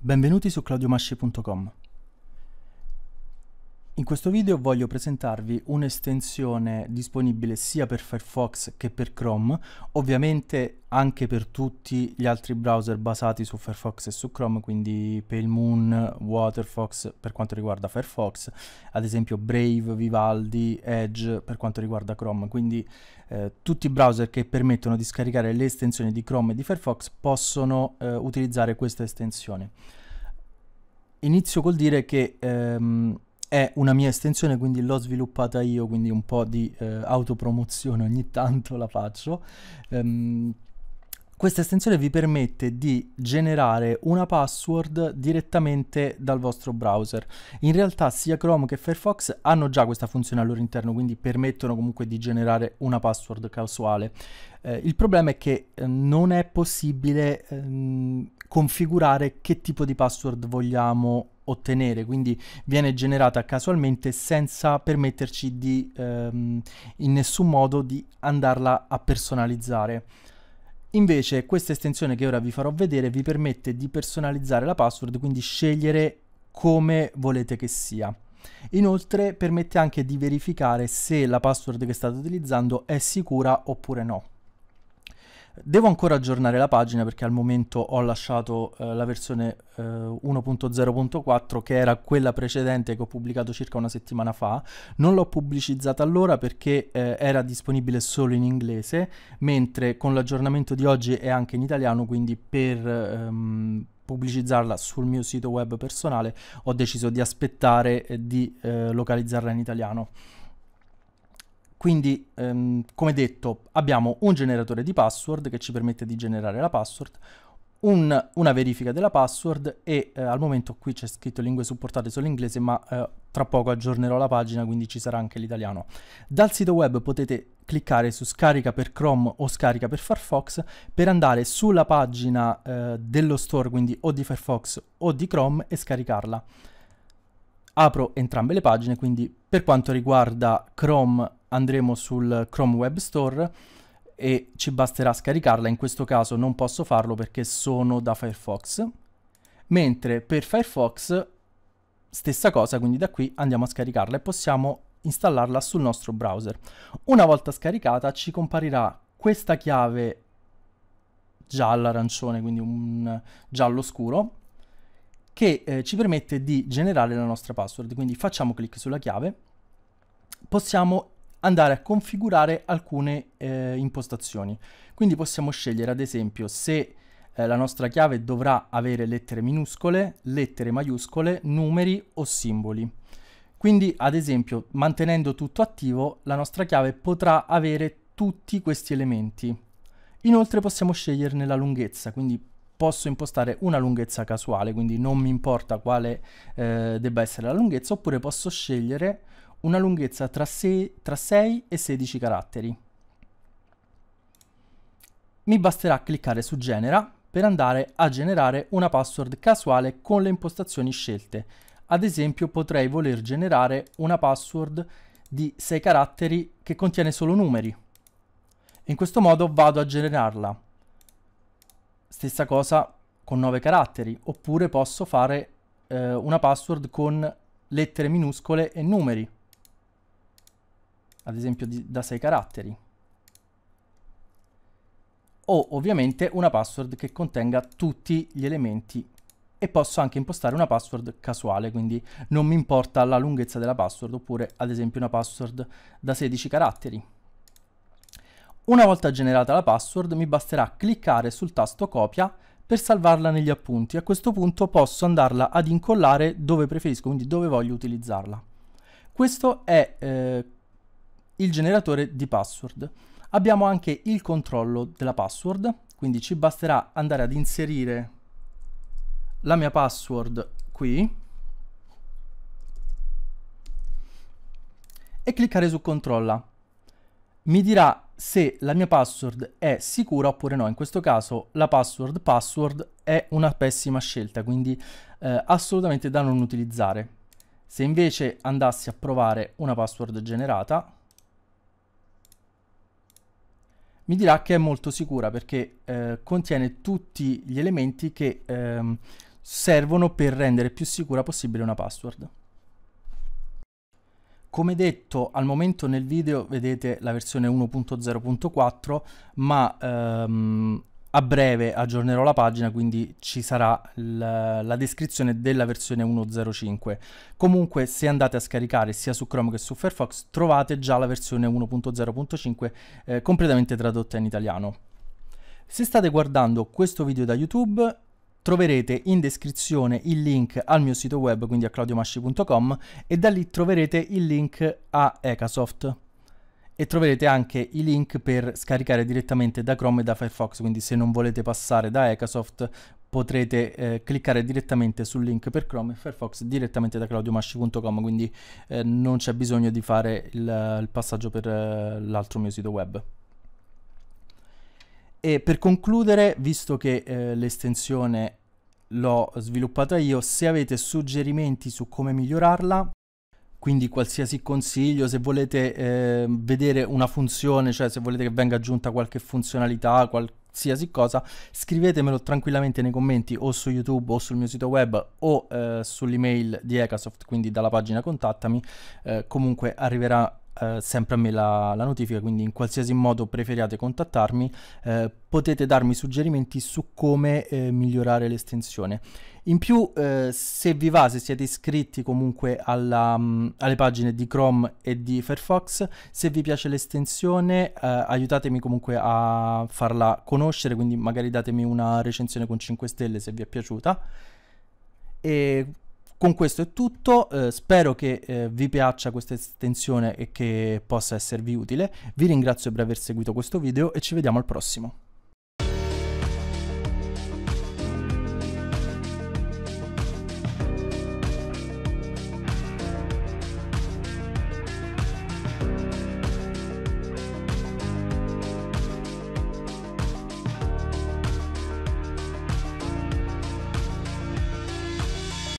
Benvenuti su claudiomasci.com. In questo video voglio presentarvi un'estensione disponibile sia per Firefox che per Chrome, ovviamente anche per tutti gli altri browser basati su Firefox e su Chrome, quindi Palemoon, Waterfox per quanto riguarda Firefox, ad esempio Brave, Vivaldi, Edge per quanto riguarda Chrome, quindi eh, tutti i browser che permettono di scaricare le estensioni di Chrome e di Firefox possono eh, utilizzare questa estensione. Inizio col dire che... Ehm, è una mia estensione, quindi l'ho sviluppata io, quindi un po' di eh, autopromozione ogni tanto la faccio. Um, questa estensione vi permette di generare una password direttamente dal vostro browser. In realtà sia Chrome che Firefox hanno già questa funzione al loro interno, quindi permettono comunque di generare una password casuale. Eh, il problema è che eh, non è possibile ehm, configurare che tipo di password vogliamo ottenere, quindi viene generata casualmente senza permetterci di, ehm, in nessun modo di andarla a personalizzare. Invece questa estensione che ora vi farò vedere vi permette di personalizzare la password, quindi scegliere come volete che sia. Inoltre permette anche di verificare se la password che state utilizzando è sicura oppure no. Devo ancora aggiornare la pagina perché al momento ho lasciato eh, la versione eh, 1.0.4 che era quella precedente che ho pubblicato circa una settimana fa. Non l'ho pubblicizzata allora perché eh, era disponibile solo in inglese, mentre con l'aggiornamento di oggi è anche in italiano, quindi per... Ehm, pubblicizzarla sul mio sito web personale ho deciso di aspettare di eh, localizzarla in italiano. Quindi, ehm, come detto, abbiamo un generatore di password che ci permette di generare la password, un, una verifica della password e eh, al momento qui c'è scritto lingue supportate solo inglese, ma eh, tra poco aggiornerò la pagina, quindi ci sarà anche l'italiano. Dal sito web potete cliccare su scarica per Chrome o scarica per Firefox per andare sulla pagina eh, dello store, quindi o di Firefox o di Chrome e scaricarla apro entrambe le pagine, quindi per quanto riguarda Chrome andremo sul Chrome Web Store e ci basterà scaricarla, in questo caso non posso farlo perché sono da Firefox, mentre per Firefox stessa cosa, quindi da qui andiamo a scaricarla e possiamo installarla sul nostro browser. Una volta scaricata ci comparirà questa chiave gialla arancione, quindi un giallo scuro, che eh, ci permette di generare la nostra password. Quindi facciamo clic sulla chiave, possiamo andare a configurare alcune eh, impostazioni. Quindi possiamo scegliere ad esempio se eh, la nostra chiave dovrà avere lettere minuscole, lettere maiuscole, numeri o simboli. Quindi ad esempio mantenendo tutto attivo la nostra chiave potrà avere tutti questi elementi. Inoltre possiamo sceglierne la lunghezza, quindi posso impostare una lunghezza casuale, quindi non mi importa quale eh, debba essere la lunghezza, oppure posso scegliere una lunghezza tra 6, tra 6 e 16 caratteri. Mi basterà cliccare su Genera per andare a generare una password casuale con le impostazioni scelte. Ad esempio potrei voler generare una password di 6 caratteri che contiene solo numeri. In questo modo vado a generarla. Stessa cosa con 9 caratteri, oppure posso fare eh, una password con lettere minuscole e numeri ad esempio di, da 6 caratteri, o ovviamente una password che contenga tutti gli elementi e posso anche impostare una password casuale, quindi non mi importa la lunghezza della password, oppure ad esempio una password da 16 caratteri. Una volta generata la password mi basterà cliccare sul tasto copia per salvarla negli appunti. A questo punto posso andarla ad incollare dove preferisco, quindi dove voglio utilizzarla. Questo è eh, il generatore di password. Abbiamo anche il controllo della password, quindi ci basterà andare ad inserire la mia password qui e cliccare su controlla. Mi dirà se la mia password è sicura oppure no. In questo caso la password password è una pessima scelta, quindi eh, assolutamente da non utilizzare. Se invece andassi a provare una password generata, mi dirà che è molto sicura perché eh, contiene tutti gli elementi che ehm, servono per rendere più sicura possibile una password. Come detto, al momento nel video vedete la versione 1.0.4, ma ehm, a breve aggiornerò la pagina, quindi ci sarà la, la descrizione della versione 1.05. Comunque, se andate a scaricare sia su Chrome che su Firefox, trovate già la versione 1.0.5 eh, completamente tradotta in italiano. Se state guardando questo video da YouTube, troverete in descrizione il link al mio sito web, quindi a claudiomasci.com, e da lì troverete il link a Ecasoft e troverete anche i link per scaricare direttamente da Chrome e da Firefox, quindi se non volete passare da Ecasoft potrete eh, cliccare direttamente sul link per Chrome e Firefox direttamente da claudiomasci.com quindi eh, non c'è bisogno di fare il, il passaggio per eh, l'altro mio sito web e per concludere visto che eh, l'estensione l'ho sviluppata io se avete suggerimenti su come migliorarla quindi qualsiasi consiglio, se volete eh, vedere una funzione, cioè se volete che venga aggiunta qualche funzionalità, qualsiasi cosa, scrivetemelo tranquillamente nei commenti o su YouTube o sul mio sito web o eh, sull'email di Ecasoft, quindi dalla pagina contattami, eh, comunque arriverà eh, sempre a me la, la, notifica, quindi in qualsiasi modo preferiate contattarmi, eh, potete darmi suggerimenti su come eh, migliorare l'estensione. In più, eh, se vi va, se siete iscritti comunque alla, mh, mm, alle pagine di Chrome e di Firefox, se vi piace l'estensione, eh, aiutatemi comunque a farla conoscere, quindi magari datemi una recensione con 5 stelle se vi è piaciuta. E con questo è tutto, eh, spero che eh, vi piaccia questa estensione e che possa esservi utile, vi ringrazio per aver seguito questo video e ci vediamo al prossimo.